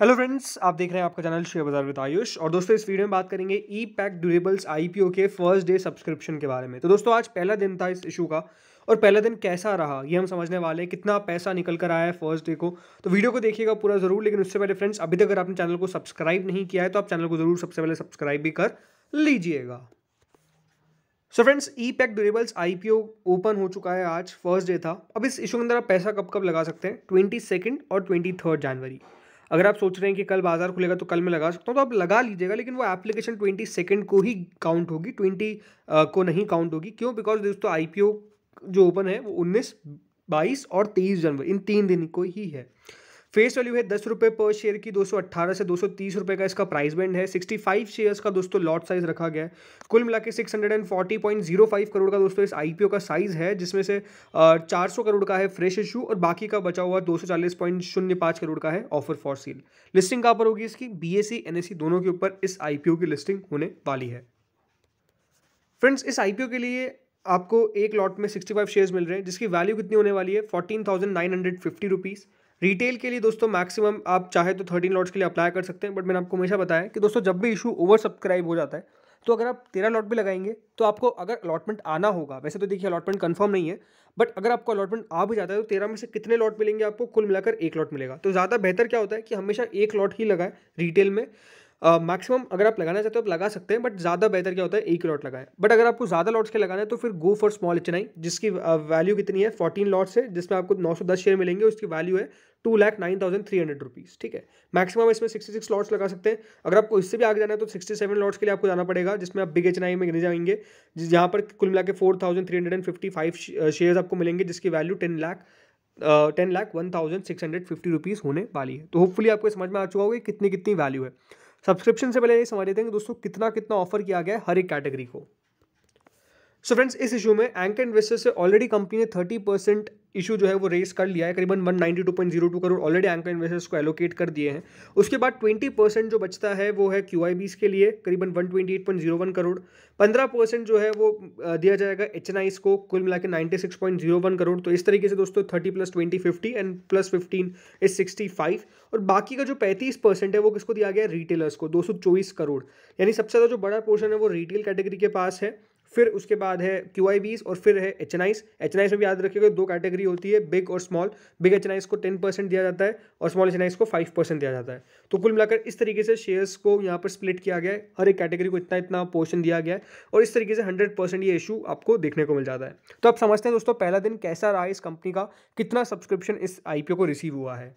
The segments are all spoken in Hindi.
हेलो फ्रेंड्स आप देख रहे हैं आपका चैनल शेयर बाजार विद आयुष और दोस्तों इस वीडियो में बात करेंगे ई पैक ड्यूरेबल्स आईपीओ के फर्स्ट डे सब्सक्रिप्शन के बारे में तो दोस्तों आज पहला दिन था इस इशू का और पहला दिन कैसा रहा ये हम समझने वाले हैं कितना पैसा निकल कर आया है फर्स्ट डे को तो वीडियो को देखिएगा पूरा जरूर लेकिन उससे पहले फ्रेंड्स अभी तक अगर आपने चैनल को सब्सक्राइब नहीं किया है तो आप चैनल को जरूर सबसे पहले सब्सक्राइब भी कर लीजिएगा so friends E Pack durables I open हो चुका है आज फर्स्ट डे था अब इस इशू के अंदर आप पैसा कब कब लगा सकते हैं ट्वेंटी और ट्वेंटी थर्ड जनवरी अगर आप सोच रहे हैं कि कल बाजार खुलेगा तो कल मैं लगा सकता हूँ तो आप लगा लीजिएगा लेकिन वो एप्लीकेशन ट्वेंटी सेकेंड को ही काउंट होगी ट्वेंटी को नहीं काउंट होगी क्यों बिकॉज दोस्तों आई जो ओपन है वो उन्नीस बाईस और तेईस जनवरी इन तीन दिन को ही है फेस वैल्यू है दस रुपये पर शेयर की दो सौ अट्ठारह से दो सौ तीस रुपये का इसका प्राइस बैंड है सिक्सटी फाइव शेयर्स का दोस्तों लॉट साइज रखा गया है कुल मिला के six hundred and forty point zero five crore का दोस्तों इस आईपीओ का साइज है जिसमें से चार सौ करोड़ का है फ्रेश इशू और बाकी का बचा हुआ दो सौ चालीस पॉइंट शून्य पाँच करोड़ का है ऑफर फॉर सील लिस्टिंग कहाँ पर होगी इसकी B S E N S E दोनों के ऊपर इस आई की लिस्टिंग होने वाली है फ्रेंड्स इस आई के लिए आपको एक लॉट में सिक्सटी फाइव शेयर्स मिल रहे हैं जिसकी वैल्यू कितनी होने वाली है fourteen thousand nine hundred fifty rupees retail के लिए दोस्तों मैक्सिमम आप चाहे तो थर्टीन लॉट्स के लिए अप्लाई कर सकते हैं बट मैंने आपको हमेशा बताया कि दोस्तों जब भी इशू ओवर सब्सक्राइब हो जाता है तो अगर आप तेरह लॉट भी लगाएंगे तो आपको अगर अलॉटमेंट आना होगा वैसे तो देखिए अलॉटमेंट कंफर्म नहीं है बट अगर आपको अलॉटमेंट आ भी जाता है तो तेरह में से कितने लॉट मिलेंगे आपको कुल मिलाकर एक लॉट मिलेगा तो ज़्यादा बेहतर क्या होता है कि हमेशा एक लॉट ही लगाए रिटेल में मैक्सिमम uh, अगर आप लगाना चाहते हो आप लगा सकते हैं बट ज़्यादा बेहतर क्या होता है एक लॉट लगाएं बट अगर आपको ज़्यादा लॉट्स के लगाना है तो फिर गो फॉर स्मॉल एच जिसकी वैल्यू कितनी है फोर्टीन लॉट्स है जिसमें आपको नौ सौ दस शेयर मिलेंगे उसकी वैल्यू है two lakh nine thousand three hundred rupees ठीक है मैक्सिमम इसमें सिक्सटी सिक्स लॉट्स लगा सकते हैं अगर आपको इससे भी आगे जाना है तो सिक्सटी सेवन लॉट्स के लिए आपको जाना पड़ेगा जिसमें आप बिग एच में गिने जाएंगे जहाँ पर कुल मिला के four thousand three hundred and fifty five share आपको मिलेंगे जिसकी value ten lakh ten lakh one thousand six hundred fifty rupees होने वाली है तो होपफुली आपको समझ में आ चुका होगा कितनी कितनी वैल्यू है सब्सक्रिप्शन से पहले ये समझ लेते हैं कि दोस्तों कितना कितना ऑफर किया गया है हर एक कैटेगरी को सो so फ्रेंड्स इस इशू में एंक इन्वेस्टर्स से ऑलरेडी कंपनी ने थर्टी परसेंट इशू जो है वो रेस कर लिया है करीबन 192.02 करोड़ ऑलरेडी एंकर इन्वेस्टर्स को एलोकेट कर दिए हैं उसके बाद 20 परसेंट जो बचता है वो है क्यू के लिए करीबन 128.01 करोड़ 15 परसेंट जो है वो दिया जाएगा एच को कुल मिला के करोड़ तो इस तरीके से दोस्तों thirty plus twenty fifty and plus fifteen is sixty और बाकी का जो पैंतीस परसेंट है वो किसको दिया गया रिटेलर्स को दो करोड़ यानी सबसे ज़्यादा जो बड़ा पोर्शन है वो रिटेल कैटेगरी के पास है फिर उसके बाद है क्यू आई बीज और फिर है H N Is H N Is में भी याद रखिएगा दो कैटेगरी होती है बिग और small big H N Is को टेन परसेंट दिया जाता है और स्मॉल एच एन आईस को फाइव परसेंट दिया जाता है तो कुल मिलाकर इस तरीके से शेयर्स को यहाँ पर स्प्लिट किया गया है हर एक कैटेगरी को इतना इतना पोर्शन दिया गया है और इस तरीके से हंड्रेड परसेंट ये इशू आपको देखने को मिल जाता है तो आप समझते हैं दोस्तों पहला दिन कैसा रहा इस कंपनी का कितना सब्सक्रिप्शन इस आई को रिसीव हुआ है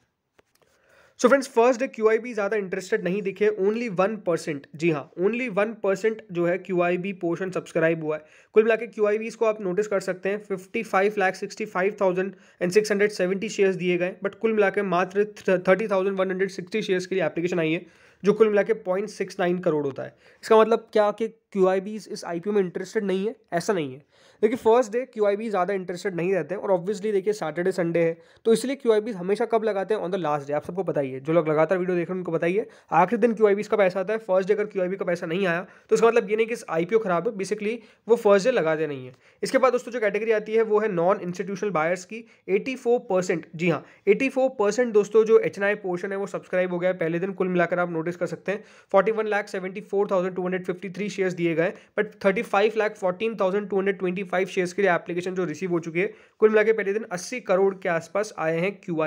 so friends first day Q ज़्यादा इंटरेस्टेड नहीं दिखे ओनली वन परसेंट जी हाँ ओनली वन परसेंट जो है क्यू पोर्शन सब्सक्राइब हुआ है कुल मिला के क्यू को आप नोटिस कर सकते हैं fifty five lakh sixty five thousand and six hundred seventy shares दिए गए बट कुल मिला के मात्र thirty thousand one hundred sixty shares के लिए एप्लीकेशन आई है जो कुल मिला के पॉइंट सिक्स नाइन करोड़ होता है इसका मतलब क्या कि क्यू आई बीज इस आई पी ओ में इंटरेस्टेड नहीं है ऐसा नहीं है देखिए first day Q I B ज़्यादा इंटरेस्टेड नहीं रहते हैं और ऑब्वियसली देखिए सैटरडे संडे है तो इसलिए क्यू आई बीज हमेशा कब लगाते हैं ऑन द लास्ट डे आप सबको बताइए जो लोग लगातार वीडियो देख रहे हैं उनको बताइए आखिरी दिन क्यू आई बीज का पैसा आता है फर्स्ट डे अगर क्यू आई बी का पैसा नहीं आया तो इसका मतलब ये नहीं कि इस आई पी ओ खराब है बेसिकली वो फर्स्ट डे लगाते नहीं है इसके बाद दोस्तों जो कैटेगरी आती है वो है नॉन इंस्टीट्यूशनल बायर्स की एटी फोर परसेंट जी हाँ एटी फोर परसेंट दोस्तों जो एच एन आई पोर्शन है वो सब्सक्राइब हो गया है पहले दिन कुल मिलाकर आप नोटिस नोटिस कर सकते हैं forty one lakh seventy four thousand two hundred fifty three shares दिए गए but thirty five lakh fourteen thousand two hundred twenty five shares के लिए एप्लीकेशन जो रिसीव हो चुकी है कुल मिलाकर पहले दिन अस्सी करोड़ के आसपास आए हैं क्यू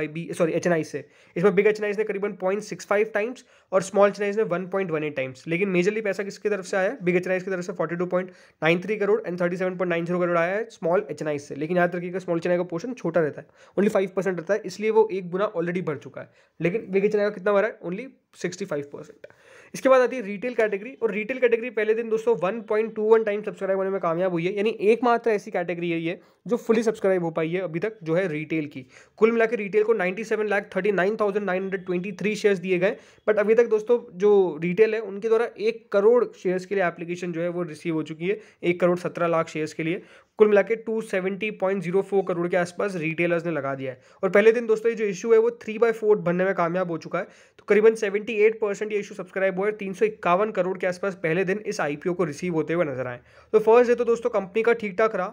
सॉरी एच से इसमें बिग एच ने करीबन पॉइंट टाइम्स और स्मॉल एच ने one point one eight times लेकिन मेजरली पैसा किसकी तरफ से आया बिग एच एन की तरफ से forty two point nine three crore and thirty seven point nine zero crore आया है स्मॉल एच से लेकिन याद रखिएगा स्मॉल एच का पोर्शन छोटा रहता है ओनली फाइव परसेंट रहता है इसलिए वो एक गुना ऑलरेडी भर चुका है लेकिन बिग एच का कितना भरा है ओनली सिक्सटी फाइव परसेंट इसके बाद आती है रिटेल कैटेगरी और रिटेल कैटेगरी पहले दिन दोस्तों one point two one time subscribe होने में कामयाब हुई है यानी एकमात्र ऐसी कैटेगरी है ये जो फुली सब्सक्राइब हो पाई है अभी तक जो है रिटेल की कुल मिला रिटेल को ninety seven lakh thirty nine thousand nine hundred twenty three shares दिए गए बट अभी तक दोस्तों जो रिटेल है उनके द्वारा एक करोड़ शेयर्स के लिए एप्लीकेशन जो है वो रिसीव हो चुकी है एक करोड़ सत्रह लाख शेयर्स के लिए कुल मिला के two seventy point zero four crore के आसपास रिटेलर्स ने लगा दिया है और पहले दिन दोस्तों ये जो इशू है वो थ्री बाय फोर बनने में कामयाब हो चुका है तो करीबन सेवेंटी एट परसेंट ये इशू सब्सक्राइब हुआ है तीन सौ इक्यावन करोड़ के आसपास पहले दिन इस आई को रिसीव होते हुए नजर आए तो फर्स्ट डे तो दोस्तों कंपनी का ठीक ठाक रहा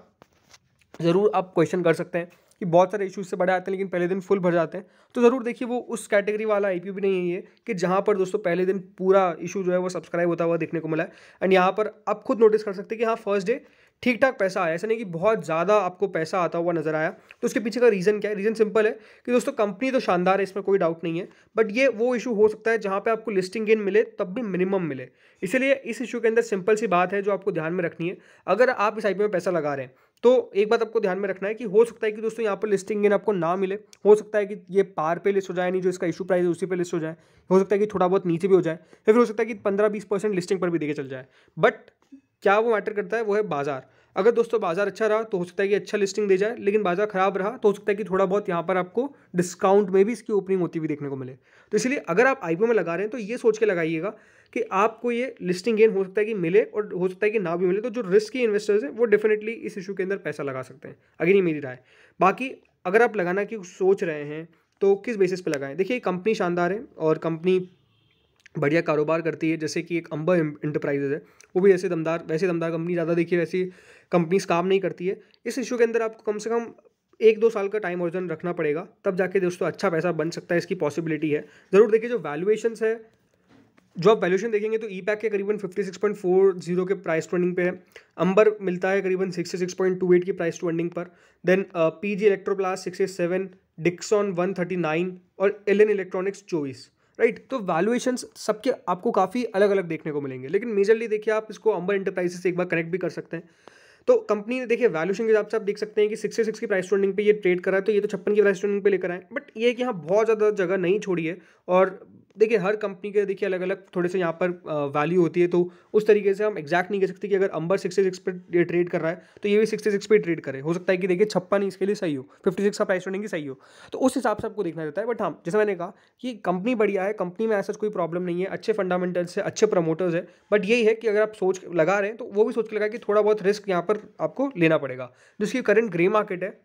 ज़रूर आप क्वेश्चन कर सकते हैं कि बहुत सारे इशूज से बड़े आते हैं लेकिन पहले दिन फुल भर जाते हैं तो ज़रूर देखिए वो उस कैटेगरी वाला आई भी नहीं है कि जहाँ पर दोस्तों पहले दिन पूरा इशू जो है वो सब्सक्राइब होता हुआ देखने को मिला है एंड यहाँ पर आप खुद नोटिस कर सकते हैं कि हाँ फर्स्ट डे ठीक ठाक पैसा आया ऐसा नहीं कि बहुत ज़्यादा आपको पैसा आता हुआ नजर आया तो उसके पीछे का रीज़न क्या है रीज़न सिंपल है कि दोस्तों कंपनी तो शानदार है इसमें कोई डाउट नहीं है बट ये वो इशू हो सकता है जहाँ पे आपको लिस्टिंग गेन मिले तब भी मिनिमम मिले इसलिए इस इशू के अंदर सिंपल सी बात है जो आपको ध्यान में रखनी है अगर आप इस आई में पैसा लगा रहे हैं तो एक बात आपको ध्यान में रखना है कि हो सकता है कि दोस्तों यहाँ पर लिस्टिंग गेन आपको ना मिले हो सकता है कि ये पार पे लिस्ट हो जाए नहीं जो इसका इशू प्राइस है उसी पे लिस्ट हो जाए हो सकता है कि थोड़ा बहुत नीचे भी हो जाए या फिर हो सकता है कि पंद्रह बीस परसेंट लिस्टिंग पर भी देखे चल जाए बट क्या वो मैटर करता है वो है बाज़ार अगर दोस्तों बाज़ार अच्छा रहा तो हो सकता है कि अच्छा लिस्टिंग दे जाए लेकिन बाज़ार ख़राब रहा तो हो सकता है कि थोड़ा बहुत यहाँ पर आपको डिस्काउंट में भी इसकी ओपनिंग होती हुई देखने को मिले तो इसलिए अगर आप आई में लगा रहे हैं तो ये सोच के लगाइएगा कि आपको ये लिस्टिंग गेन हो सकता है कि मिले और हो सकता है कि ना भी मिले तो जो रिस्क की इन्वेस्टर्स हैं वो डेफिनेटली इस इशू के अंदर पैसा लगा सकते हैं अगर ये मेरी राय बाकी अगर आप लगाना की सोच रहे हैं तो किस बेसिस पे लगाएं देखिए कंपनी शानदार है और कंपनी बढ़िया कारोबार करती है जैसे कि एक अंबर इंटरप्राइजेज है वो भी ऐसे दमदार वैसे दमदार कंपनी ज़्यादा देखिए वैसी कंपनीज काम नहीं करती है इस इशू के अंदर आपको कम से कम एक दो साल का टाइम ऑर्जन रखना पड़ेगा तब जाके दोस्तों अच्छा पैसा बन सकता है इसकी पॉसिबिलिटी है ज़रूर देखिए जो वैल्यूएशन है जो आप वैल्यूशन देखेंगे तो ई पैक के करीबन fifty six point four zero के प्राइस ट्रेंडिंग पे है अंबर मिलता है करीबन sixty six point two eight की प्राइस ट्रेंडिंग पर then P G electroplast seven Dixon nine और एल इलेक्ट्रॉनिक्स चौबीस राइट तो वैल्यूएशन सबके आपको काफ़ी अलग अलग देखने को मिलेंगे लेकिन मेजरली देखिए आप इसको अंबर इंटरप्राइजेस से एक बार कनेक्ट भी कर सकते हैं तो कंपनी ने देखिए वैल्यूशन के हिसाब से आप देख सकते हैं कि सिक्सटी सिक्स की प्राइस ट्रेंडिंग पे ये ट्रेड रहा है तो ये तो छप्पन की प्राइस ट्रेंडिंग पे लेकर आए बट ये कि यहाँ बहुत ज़्यादा जगह नहीं छोड़ी है और देखिए हर कंपनी के देखिए अलग अलग थोड़े से यहाँ पर वैल्यू होती है तो उस तरीके से हम एक्जैक्ट नहीं कह सकते कि अगर अंबर सिक्सटी सिक्स पर ट्रेड कर रहा है तो ये भी सिक्सटी सिक्स पर ट्रेड करे हो सकता है कि देखिए छप्पन इसके लिए सही हो फिफ्टी सिक्स का प्राइस रेडिंग सही हो तो उस हिसाब से आपको देखना रहता है बट हाँ जैसे मैंने कहा कि कंपनी बढ़िया है कंपनी में ऐसा कोई प्रॉब्लम नहीं है अच्छे फंडामेंटल्स है अच्छे प्रमोटर्स है बट यही है कि अगर आप सोच लगा रहे हैं तो वो भी सोच के लगा कि थोड़ा बहुत रिस्क यहाँ पर आपको लेना पड़ेगा जिसकी करंट ग्रे मार्केट है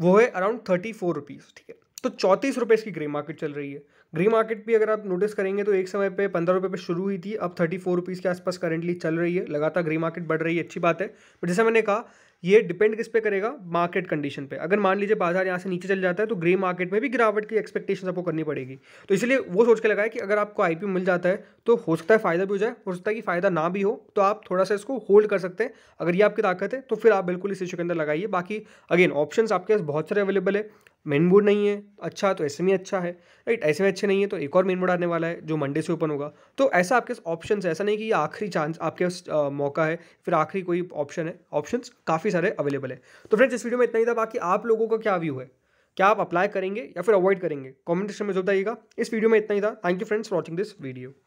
वो है अराउंड थर्टी फोर रुपीज़ ठीक है तो चौंतीस रुपये इसकी ग्रे मार्केट चल रही है ग्री मार्केट भी अगर आप नोटिस करेंगे तो एक समय पे पंद्रह रुपये पर शुरू हुई थी अब थर्टी फोर रुपीज़ के आसपास करेंटली चल रही है लगातार ग्री मार्केट बढ़ रही है अच्छी बात है बट जैसे मैंने कहा ये डिपेंड किस पे करेगा मार्केट कंडीशन पे अगर मान लीजिए बाजार यहाँ से नीचे चल जाता है तो ग्रे मार्केट में भी गिरावट की एक्सपेक्टेशन आपको करनी पड़ेगी तो इसलिए वो सोच के लगाए कि अगर आपको आई मिल जाता है तो हो सकता है फ़ायदा भी हो जाए हो सकता है कि फ़ायदा ना भी हो तो आप थोड़ा सा इसको होल्ड कर सकते हैं अगर ये आपकी ताकत है तो फिर आप बिल्कुल इस इशू के अंदर लगाइए बाकी अगेन ऑप्शन आपके पास बहुत सारे अवेलेबल है मेन बोर्ड नहीं है अच्छा तो ऐसे में e अच्छा है राइट ऐसे में अच्छे नहीं है तो एक और मेन बोर्ड आने वाला है जो मंडे से ओपन होगा तो ऐसा आपके ऑप्शन है ऐसा नहीं कि ये आखिरी चांस आपके पास मौका है फिर आखिरी कोई ऑप्शन है ऑप्शन काफ़ी सारे अवेलेबल है तो फ्रेंड्स इस वीडियो में इतना ही था बाकी आप लोगों का क्या व्यू है क्या आप अप्लाई करेंगे या फिर अवॉइड करेंगे कमेंट सेक्शन में जो बताइएगा इस वीडियो में इतना ही था thank you friends watching this video